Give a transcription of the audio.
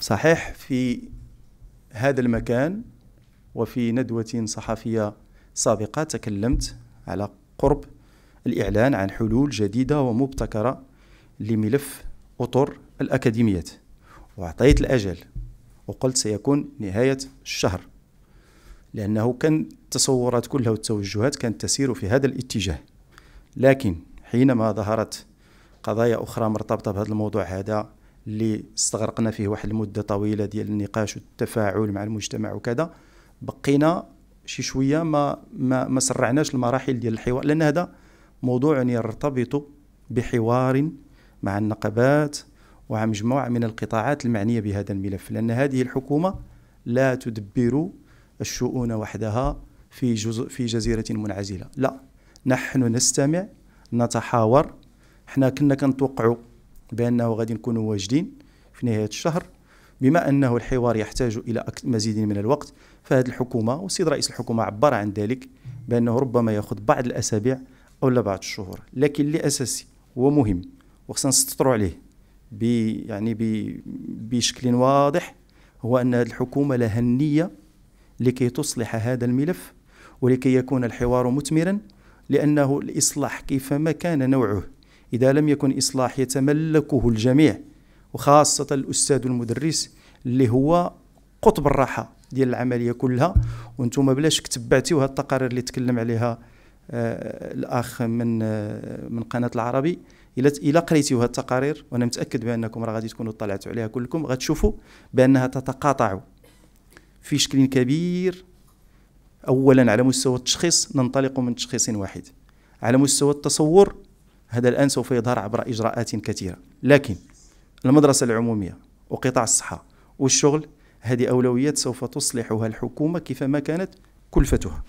صحيح في هذا المكان وفي ندوة صحفية سابقة تكلمت على قرب الإعلان عن حلول جديدة ومبتكرة لملف أطر الأكاديميات وأعطيت الأجل وقلت سيكون نهاية الشهر لأنه كان التصورات كلها والتوجهات كانت تسير في هذا الاتجاه لكن حينما ظهرت قضايا أخرى مرتبطة بهذا الموضوع هذا اللي استغرقنا فيه واحد المده طويله ديال النقاش والتفاعل مع المجتمع وكذا بقينا شي شويه ما ما, ما سرعناش المراحل ديال الحوار لان هذا موضوع يرتبط بحوار مع النقابات ومع مجموعه من القطاعات المعنيه بهذا الملف لان هذه الحكومه لا تدبر الشؤون وحدها في جزء في جزيره منعزله لا نحن نستمع نتحاور حنا كنا كنتوقعوا بأنه غادي نكونوا واجدين في نهاية الشهر بما أنه الحوار يحتاج إلى مزيد من الوقت فهذه الحكومة والسيد رئيس الحكومة عبر عن ذلك بأنه ربما يأخذ بعض الأسابيع أو بعض الشهور لكن اللي أساسي ومهم وخصنا نسطروا عليه بي يعني بي بشكل واضح هو أن هذه الحكومة لها النية لكي تصلح هذا الملف ولكي يكون الحوار مثمرا لأنه الإصلاح كيفما كان نوعه إذا لم يكن إصلاح يتملكه الجميع وخاصة الأستاذ المدرس اللي هو قطب الراحة ديال العملية كلها وانتم بلاش تبعتيو وهذه التقارير اللي تكلم عليها آه، الأخ من آه، من قناة العربي إلا إلا قريتي هذه التقارير وأنا متأكد بأنكم راه غادي تكونوا اطلعتوا عليها كلكم غتشوفوا بأنها تتقاطع في شكل كبير أولا على مستوى التشخيص ننطلق من تشخيص واحد على مستوى التصور هذا الآن سوف يظهر عبر إجراءات كثيرة لكن المدرسة العمومية وقطاع الصحة والشغل هذه أولويات سوف تصلحها الحكومة كيفما كانت كلفتها